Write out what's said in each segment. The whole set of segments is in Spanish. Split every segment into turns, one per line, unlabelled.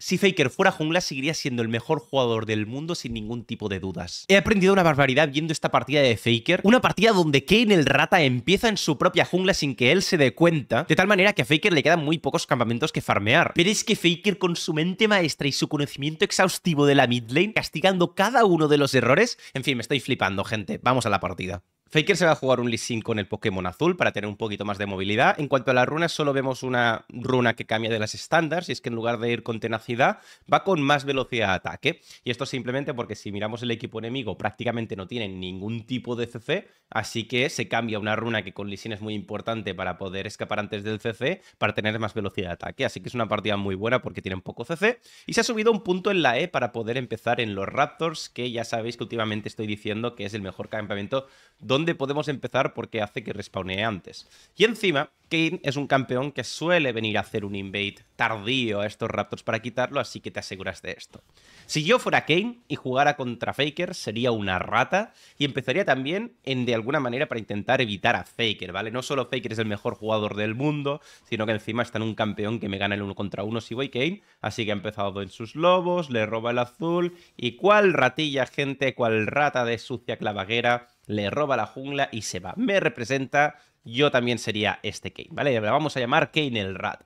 Si Faker fuera jungla, seguiría siendo el mejor jugador del mundo sin ningún tipo de dudas. He aprendido una barbaridad viendo esta partida de Faker, una partida donde Kane el rata empieza en su propia jungla sin que él se dé cuenta, de tal manera que a Faker le quedan muy pocos campamentos que farmear. Pero es que Faker con su mente maestra y su conocimiento exhaustivo de la mid lane, castigando cada uno de los errores, en fin, me estoy flipando, gente. Vamos a la partida. Faker se va a jugar un Lee Sin con el Pokémon azul para tener un poquito más de movilidad. En cuanto a las runas, solo vemos una runa que cambia de las estándares y es que en lugar de ir con tenacidad, va con más velocidad de ataque. Y esto simplemente porque si miramos el equipo enemigo, prácticamente no tiene ningún tipo de CC, así que se cambia una runa que con Lee es muy importante para poder escapar antes del CC, para tener más velocidad de ataque. Así que es una partida muy buena porque tienen poco CC. Y se ha subido un punto en la E para poder empezar en los Raptors, que ya sabéis que últimamente estoy diciendo que es el mejor campamento donde dónde podemos empezar porque hace que respawnee antes. Y encima, Kane es un campeón que suele venir a hacer un invade tardío a estos Raptors para quitarlo, así que te aseguras de esto. Si yo fuera Kane y jugara contra Faker, sería una rata y empezaría también en de alguna manera para intentar evitar a Faker, ¿vale? No solo Faker es el mejor jugador del mundo, sino que encima está en un campeón que me gana el uno contra uno si voy Kane, así que ha empezado en sus lobos, le roba el azul y cuál ratilla, gente, cuál rata de sucia clavaguera le roba la jungla y se va. Me representa, yo también sería este Kane, ¿vale? La vamos a llamar Kane el Rata.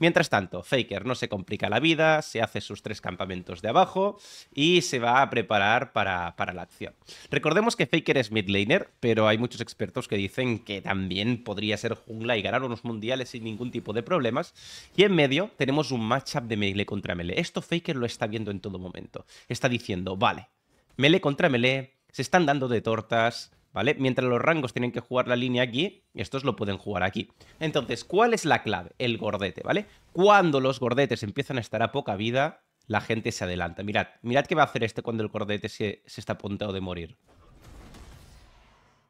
Mientras tanto, Faker no se complica la vida, se hace sus tres campamentos de abajo y se va a preparar para, para la acción. Recordemos que Faker es midlaner, pero hay muchos expertos que dicen que también podría ser jungla y ganar unos mundiales sin ningún tipo de problemas. Y en medio tenemos un matchup de melee contra melee. Esto Faker lo está viendo en todo momento. Está diciendo, vale, melee contra melee, se están dando de tortas, ¿vale? Mientras los rangos tienen que jugar la línea aquí, estos lo pueden jugar aquí. Entonces, ¿cuál es la clave? El gordete, ¿vale? Cuando los gordetes empiezan a estar a poca vida, la gente se adelanta. Mirad, mirad qué va a hacer este cuando el gordete se, se está apuntado de morir.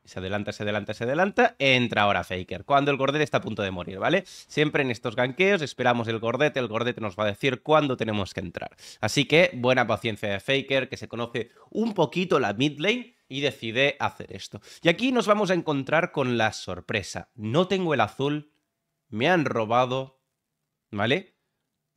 Se adelanta, se adelanta, se adelanta. Entra ahora Faker. Cuando el gordete está a punto de morir, ¿vale? Siempre en estos ganqueos esperamos el gordete, El gordete nos va a decir cuándo tenemos que entrar. Así que buena paciencia de Faker, que se conoce un poquito la mid lane y decide hacer esto. Y aquí nos vamos a encontrar con la sorpresa. No tengo el azul. Me han robado. ¿Vale?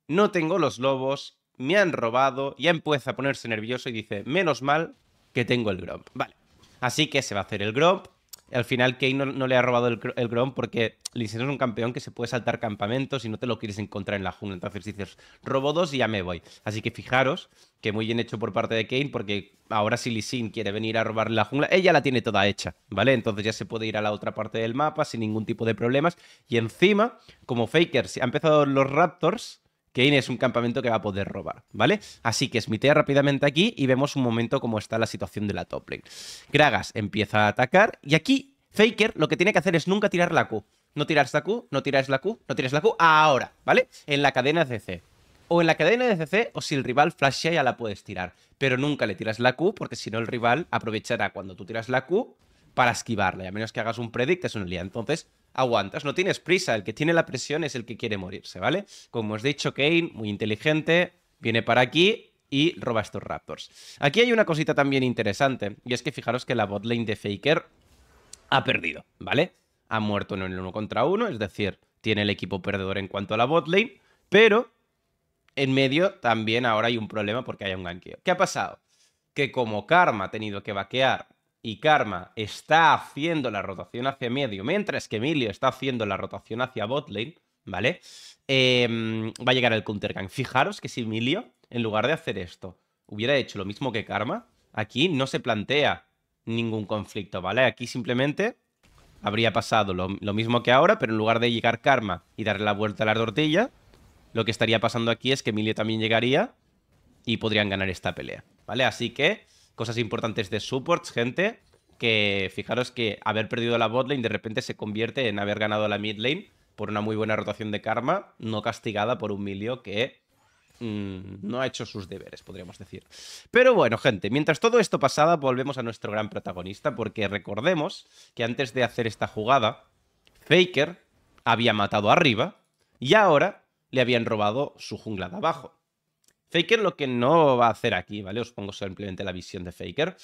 No tengo los lobos. Me han robado. Ya empieza a ponerse nervioso y dice, menos mal que tengo el grump. Vale. Así que se va a hacer el Gromp. Al final Kane no, le ha robado el, el porque Lysin es un campeón que se puede saltar campamentos y no te lo quieres encontrar en la jungla. Entonces dices, robo dos y ya me voy. Así que fijaros que muy bien hecho por parte de Kane porque ahora si Lisin quiere venir a robar la jungla, ella la tiene toda hecha, ¿vale? Entonces ya se puede ir a la otra parte del mapa sin ningún tipo de problemas. Y encima, como Faker, si ha empezado los Raptors Kane es un campamento que va a poder robar, ¿vale? Así que smitea rápidamente aquí y vemos un momento cómo está la situación de la top lane. Gragas empieza a atacar y aquí Faker lo que tiene que hacer es nunca tirar la Q. No tiras la Q, no tiras la Q, no tiras la Q, ahora, ¿vale? En la cadena CC o en la cadena de CC o si el rival flashea ya la puedes tirar. Pero nunca le tiras la Q porque si no el rival aprovechará cuando tú tiras la Q para esquivarla. Y a menos que hagas un predict es un lía. Entonces aguantas, no tienes prisa, el que tiene la presión es el que quiere morirse, ¿vale? Como os he dicho, Kane, muy inteligente, viene para aquí y roba estos Raptors. Aquí hay una cosita también interesante, y es que fijaros que la botlane de Faker ha perdido, ¿vale? Ha muerto en el uno contra uno, es decir, tiene el equipo perdedor en cuanto a la botlane, pero en medio también ahora hay un problema porque hay un ganqueo. ¿Qué ha pasado? Que como Karma ha tenido que vaquear y Karma está haciendo la rotación hacia medio, mientras que Emilio está haciendo la rotación hacia botlane, ¿vale? Em, va a llegar el counter Fijaros que si Emilio, en lugar de hacer esto, hubiera hecho lo mismo que Karma, aquí no se plantea ningún conflicto, ¿vale? Aquí simplemente habría pasado lo, lo mismo que ahora, pero en lugar de llegar Karma y darle la vuelta a la tortilla, lo que estaría pasando aquí es que Emilio también llegaría y podrían ganar esta pelea, ¿vale? Así que cosas importantes de supports, gente. Que fijaros que haber perdido la botlane de repente se convierte en haber ganado la mid lane por una muy buena rotación de karma, no castigada por un milio que mm, no ha hecho sus deberes, podríamos decir. Pero bueno, gente, mientras todo esto pasaba, volvemos a nuestro gran protagonista, porque recordemos que antes de hacer esta jugada, Faker había matado arriba y ahora le habían robado su jungla de abajo. Faker lo que no va a hacer aquí, ¿vale? Os pongo simplemente la visión de Faker.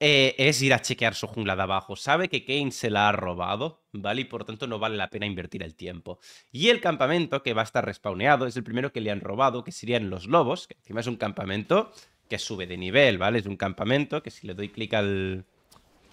Eh, es ir a chequear su jungla de abajo. Sabe que Kane se la ha robado, ¿vale? Y por tanto no vale la pena invertir el tiempo. Y el campamento que va a estar respawneado es el primero que le han robado, que serían los lobos, que encima es un campamento que sube de nivel, ¿vale? Es un campamento que si le doy clic al,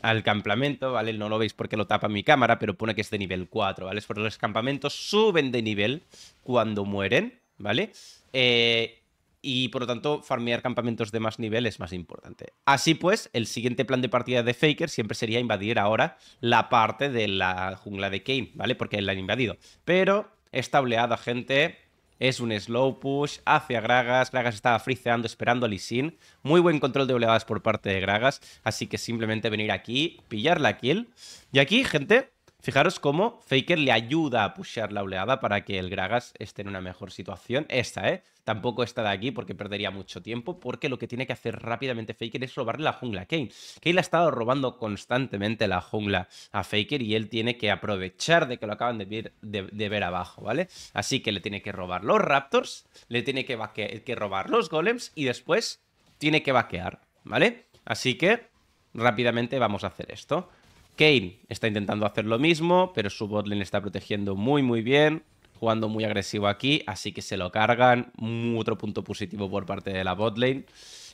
al campamento, ¿vale? No lo veis porque lo tapa mi cámara, pero pone que es de nivel 4, ¿vale? Es porque los campamentos suben de nivel cuando mueren, ¿vale? Eh, y por lo tanto farmear campamentos de más nivel es más importante. Así pues, el siguiente plan de partida de Faker siempre sería invadir ahora la parte de la jungla de Kane, ¿vale? Porque la han invadido. Pero esta oleada, gente, es un slow push hacia Gragas. Gragas estaba friceando, esperando a Lee Muy buen control de oleadas por parte de Gragas. Así que simplemente venir aquí, pillar la kill. Y aquí, gente, Fijaros cómo Faker le ayuda a pushear la oleada para que el Gragas esté en una mejor situación. Esta, ¿eh? Tampoco esta de aquí porque perdería mucho tiempo, porque lo que tiene que hacer rápidamente Faker es robarle la jungla a Kane. Kane ha estado robando constantemente la jungla a Faker y él tiene que aprovechar de que lo acaban de ver, abajo, ¿vale? Así que le tiene que robar los Raptors, le tiene que, que robar los Golems y después tiene que vaquear, ¿vale? Así que rápidamente vamos a hacer esto. Kane está intentando hacer lo mismo, pero su botlane está protegiendo muy, muy bien, jugando muy agresivo aquí, así que se lo cargan. otro punto positivo por parte de la botlane.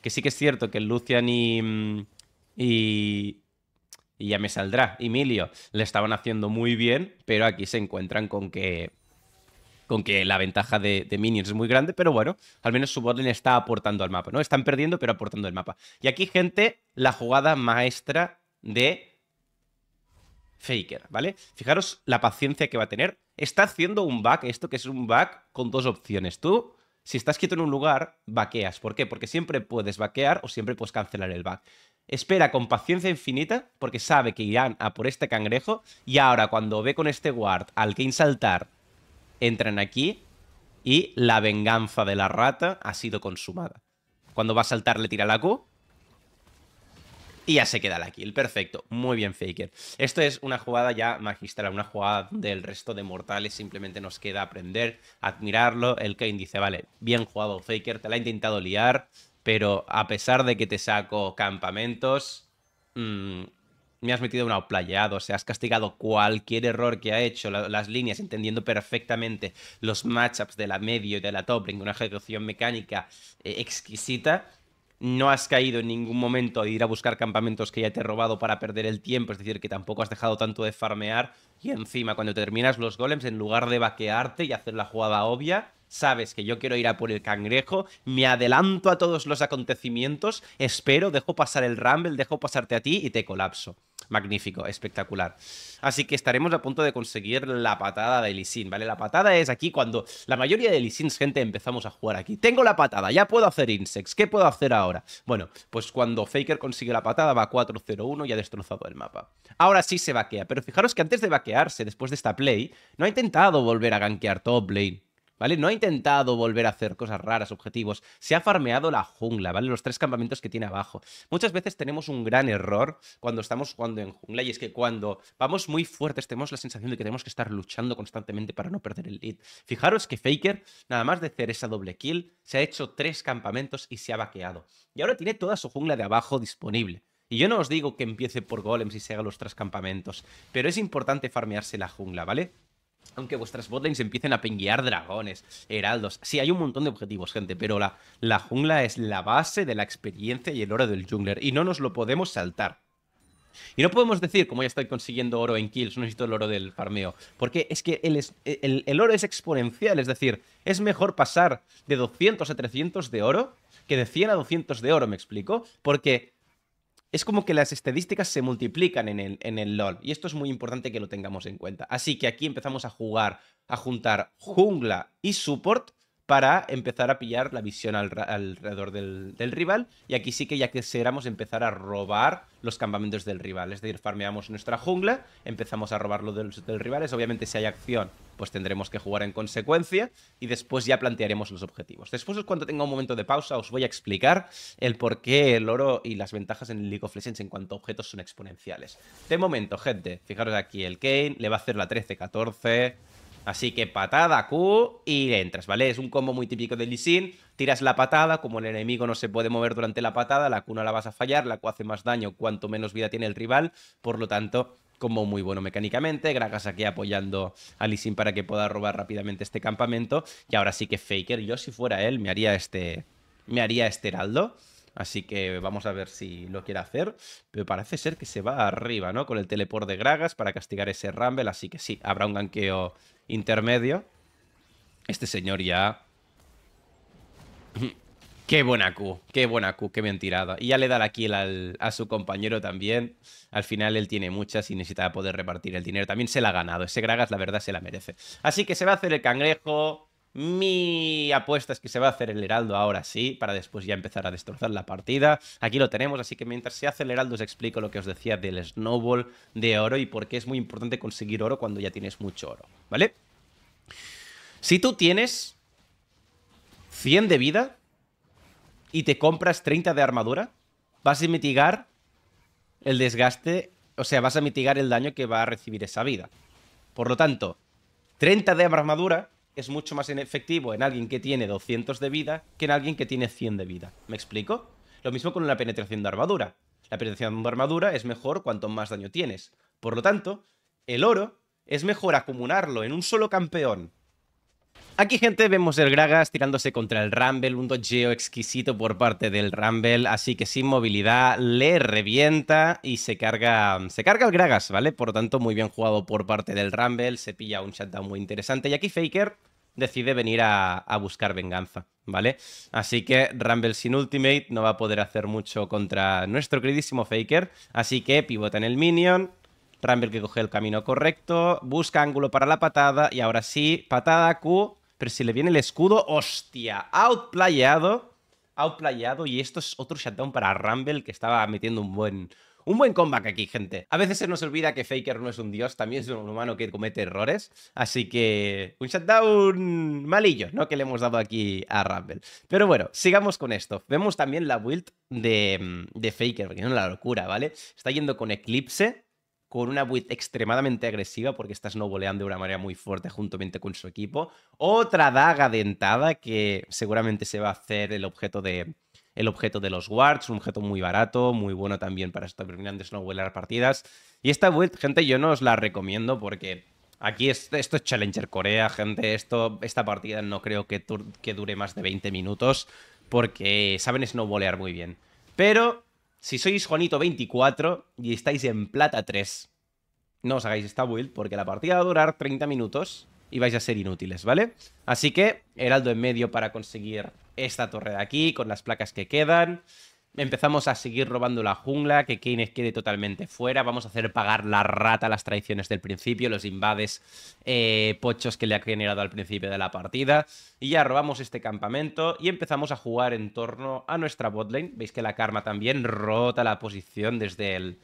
Que sí que es cierto que Lucian y, mm, y ya me saldrá. Emilio le estaban haciendo muy bien, pero aquí se encuentran con que con que la ventaja de, minions es muy grande, pero bueno, al menos su botlane está aportando al mapa, ¿no? Están perdiendo, pero aportando el mapa. Y aquí, gente, la jugada maestra de Faker, ¿vale? Fijaros la paciencia que va a tener. Está haciendo un back, esto que es un back con dos opciones. Tú, si estás quieto en un lugar, vaqueas. ¿Por qué? Porque siempre puedes vaquear o siempre puedes cancelar el back. Espera con paciencia infinita porque sabe que irán a por este cangrejo y ahora cuando ve con este guard al que insaltar, entran aquí y la venganza de la rata ha sido consumada. Cuando va a saltar le tira la Q y ya se queda la kill. Perfecto, muy bien Faker. Esto es una jugada ya magistral, una jugada del resto de mortales simplemente nos queda aprender, admirarlo. El Kane dice, vale, bien jugado Faker, te la ha intentado liar, pero a pesar de que te saco campamentos, mm, me has metido una playado o sea, has castigado cualquier error que ha hecho, las líneas, entendiendo perfectamente los matchups de la medio y de la top, una ejecución mecánica eh, exquisita no has caído en ningún momento a ir a buscar campamentos que ya te he robado para perder el tiempo, es decir, que tampoco has dejado tanto de farmear. Y encima, cuando terminas los golems, en lugar de vaquearte y hacer la jugada obvia, sabes que yo quiero ir a por el cangrejo, me adelanto a todos los acontecimientos, espero, dejo pasar el rumble, dejo pasarte a ti y te colapso magnífico, espectacular. Así que estaremos a punto de conseguir la patada de Lisin, ¿vale? La patada es aquí cuando la mayoría de Lisins, gente, empezamos a jugar aquí. Tengo la patada, ya puedo hacer Insects, ¿qué puedo hacer ahora? Bueno, pues cuando Faker consigue la patada va 4-0-1 y ha destrozado el mapa. Ahora sí se vaquea, pero fijaros que antes de vaquearse, después de esta play, no ha intentado volver a gankear top lane. ¿vale? No ha intentado volver a hacer cosas raras, objetivos. Se ha farmeado la jungla, ¿vale? Los tres campamentos que tiene abajo. Muchas veces tenemos un gran error cuando estamos jugando en jungla y es que cuando vamos muy fuertes tenemos la sensación de que tenemos que estar luchando constantemente para no perder el lead. Fijaros que Faker, nada más de hacer esa doble kill, se ha hecho tres campamentos y se ha vaqueado. Y ahora tiene toda su jungla de abajo disponible. Y yo no os digo que empiece por golems y se haga los tres campamentos, pero es importante farmearse la jungla, ¿vale? aunque vuestras botlanes empiecen a pinguear dragones, heraldos. Sí, hay un montón de objetivos, gente, pero la, la jungla es la base de la experiencia y el oro del jungler, y no nos lo podemos saltar. Y no podemos decir, como ya estoy consiguiendo oro en kills, no necesito el oro del farmeo, porque es que el, el oro es exponencial, es decir, es mejor pasar de 200 a 300 de oro que de 100 a 200 de oro, ¿me explico? Porque es como que las estadísticas se multiplican en el, en el LOL. Y esto es muy importante que lo tengamos en cuenta. Así que aquí empezamos a jugar, a juntar jungla y support para empezar a pillar la visión alrededor del, rival. Y aquí sí que ya quisiéramos empezar a robar los campamentos del rival. Es decir, farmeamos nuestra jungla, empezamos a robarlo del, del rival. Es, obviamente si hay acción, pues tendremos que jugar en consecuencia y después ya plantearemos los objetivos. Después cuando tenga un momento de pausa, os voy a explicar el por qué el oro y las ventajas en League of Legends en cuanto a objetos son exponenciales. De momento, gente, fijaros aquí el Kane, le va a hacer la 13-14... Así que patada, Q y entras, ¿vale? Es un combo muy típico de Lee Tiras la patada, como el enemigo no se puede mover durante la patada, la Q no la vas a fallar, la Q hace más daño cuanto menos vida tiene el rival, por lo tanto, combo muy bueno mecánicamente. Gragas aquí apoyando a Lee para que pueda robar rápidamente este campamento. Y ahora sí que Faker, yo si fuera él, me haría este, me haría este heraldo. Así que vamos a ver si lo quiere hacer. Pero parece ser que se va arriba, ¿no? Con el teleport de Gragas para castigar ese Rumble. Así que sí, habrá un ganqueo intermedio. Este señor ya... Qué buena Q, qué buena Q, qué bien tirada. Y ya le da la kill al, a su compañero también. Al final él tiene muchas y necesita poder repartir el dinero. También se la ha ganado. Ese Gragas la verdad se la merece. Así que se va a hacer el cangrejo. Mi apuesta es que se va a hacer el heraldo ahora sí, para después ya empezar a destrozar la partida. Aquí lo tenemos, así que mientras se hace el heraldo os explico lo que os decía del snowball de oro y por qué es muy importante conseguir oro cuando ya tienes mucho oro, ¿vale? Si tú tienes 100 de vida y te compras 30 de armadura, vas a mitigar el desgaste, o sea, vas a mitigar el daño que va a recibir esa vida. Por lo tanto, 30 de armadura es mucho más efectivo en alguien que tiene 200 de vida que en alguien que tiene 100 de vida. ¿Me explico? Lo mismo con una penetración de armadura. La penetración de armadura es mejor cuanto más daño tienes. Por lo tanto, el oro es mejor acumularlo en un solo campeón. Aquí, gente, vemos el Gragas tirándose contra el Rumble, un dogeo exquisito por parte del Rumble, así que sin movilidad le revienta y se carga, se carga el Gragas, ¿vale? Por lo tanto, muy bien jugado por parte del Rumble, se pilla un shutdown muy interesante. Y aquí Faker decide venir a, buscar venganza, ¿vale? Así que Rumble sin Ultimate no va a poder hacer mucho contra nuestro queridísimo Faker, así que pivota en el minion, Rumble que coge el camino correcto, busca ángulo para la patada y ahora sí, patada Q, pero si le viene el escudo, hostia, outplayado, outplayado y esto es otro shutdown para Rumble que estaba metiendo un buen, un buen comeback aquí, gente. A veces se nos olvida que Faker no es un dios, también es un humano que comete errores. Así que un shutdown malillo, ¿no? Que le hemos dado aquí a Rumble. Pero bueno, sigamos con esto. Vemos también la build de, mm, Faker, que es una locura, ¿vale? Está yendo con Eclipse, con una build extremadamente agresiva porque está snowboleando de una manera muy fuerte juntamente con su equipo. Otra daga dentada que seguramente se va a hacer el objeto de, el objeto de los wards, un objeto muy barato, muy bueno también para estar terminando no volear partidas. Y esta build, gente, yo no os la recomiendo porque aquí esto es Challenger Corea, gente. Esto, esta partida no creo que, que dure más de 20 minutos porque saben snowbolear muy bien. Pero si sois Juanito24 y estáis en plata 3, no os hagáis esta build porque la partida va a durar 30 minutos y vais a ser inútiles, ¿vale? Así que, heraldo en medio para conseguir esta torre de aquí, con las placas que quedan. Empezamos a seguir robando la jungla, que Keynes quede totalmente fuera. Vamos a hacer pagar la rata las traiciones del principio, los invades eh, pochos que le ha generado al principio de la partida. Y ya robamos este campamento y empezamos a jugar en torno a nuestra botlane. Veis que la Karma también rota la posición desde el,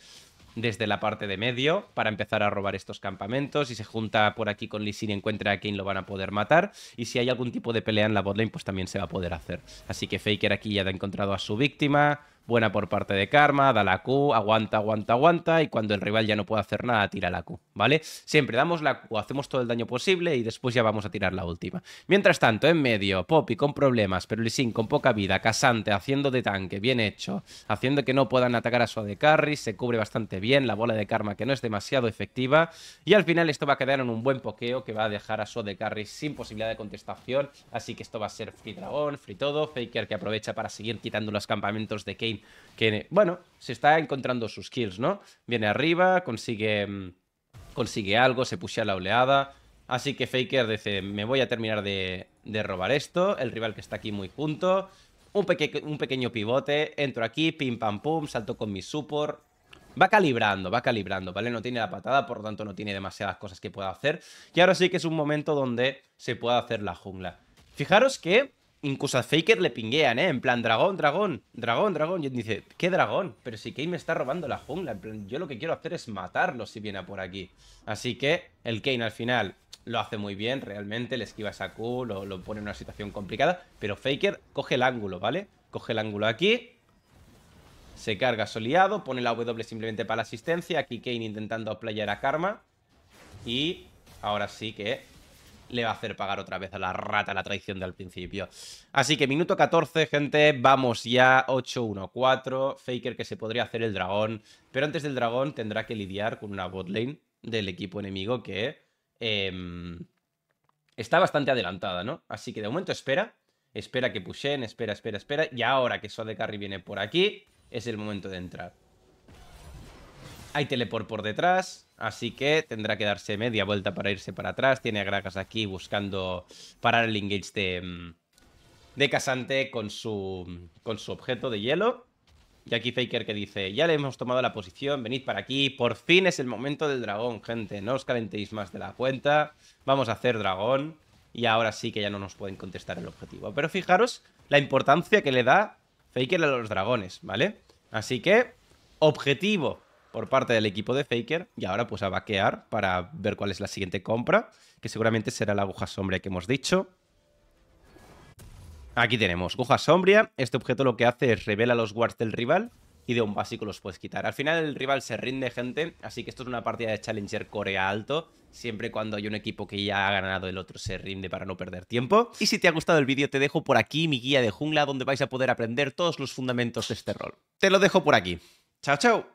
desde la parte de medio para empezar a robar estos campamentos. y se junta por aquí con Lee y encuentra a Kane, lo van a poder matar. Y si hay algún tipo de pelea en la botlane, pues también se va a poder hacer. Así que Faker aquí ya ha encontrado a su víctima. Buena por parte de Karma, da la Q, aguanta, aguanta, aguanta y cuando el rival ya no puede hacer nada, tira la Q, ¿vale? Siempre damos la Q, hacemos todo el daño posible y después ya vamos a tirar la última. Mientras tanto, en medio, Poppy con problemas, pero Lisin con poca vida, Casante haciendo de tanque, bien hecho, haciendo que no puedan atacar a su AD Carry, se cubre bastante bien, la bola de Karma que no es demasiado efectiva y al final esto va a quedar en un buen pokeo que va a dejar a su AD Carry sin posibilidad de contestación, así que esto va a ser Free Dragón, Free todo, Faker que aprovecha para seguir quitando los campamentos de Kate que, bueno, se está encontrando sus kills, ¿no? Viene arriba, consigue, mm, consigue algo, se a la oleada. Así que Faker dice, me voy a terminar de, robar esto. El rival que está aquí muy junto. Un, un, pequeño pivote, entro aquí, pim pam pum, salto con mi support. Va calibrando, va calibrando, ¿vale? No tiene la patada, por lo tanto no tiene demasiadas cosas que pueda hacer. Y ahora sí que es un momento donde se pueda hacer la jungla. Fijaros que Incluso a Faker le pinguean, ¿eh? En plan, dragón, dragón, dragón, dragón. Y dice, ¿qué dragón? Pero si Kane me está robando la jungla. yo lo que quiero hacer es matarlo si viene por aquí. Así que el Kane al final lo hace muy bien, realmente. Le esquiva esa Q, lo, pone en una situación complicada. Pero Faker coge el ángulo, ¿vale? Coge el ángulo aquí. Se carga soleado, pone la W simplemente para la asistencia. Aquí Kane intentando playar a Karma. Y ahora sí que le va a hacer pagar otra vez a la rata la traición del principio. Así que minuto 14, gente, vamos ya, 8-1-4, Faker que se podría hacer el dragón, pero antes del dragón tendrá que lidiar con una botlane del equipo enemigo que em, está bastante adelantada, ¿no? Así que de momento espera, espera que pushen, espera, espera, espera, y ahora que Sode Carry viene por aquí, es el momento de entrar. Hay teleport por detrás, así que tendrá que darse media vuelta para irse para atrás. Tiene a Gragas aquí buscando parar el engage de, mm, de Casante con su, con su objeto de hielo. Y aquí Faker que dice, ya le hemos tomado la posición, venid para aquí. Por fin es el momento del dragón, gente. No os calentéis más de la cuenta. Vamos a hacer dragón. Y ahora sí que ya no nos pueden contestar el objetivo. Pero fijaros la importancia que le da Faker a los dragones, ¿vale? Así que, objetivo por parte del equipo de Faker y ahora pues a vaquear para ver cuál es la siguiente compra, que seguramente será la aguja sombra que hemos dicho. Aquí tenemos aguja sombria. este objeto lo que hace es revela los wards del rival y de un básico los puedes quitar. Al final el rival se rinde, gente, así que esto es una partida de Challenger Corea alto, siempre cuando hay un equipo que ya ha ganado el otro se rinde para no perder tiempo. Y si te ha gustado el vídeo te dejo por aquí mi guía de jungla donde vais a poder aprender todos los fundamentos de este rol. Te lo dejo por aquí. ¡Chao, chao!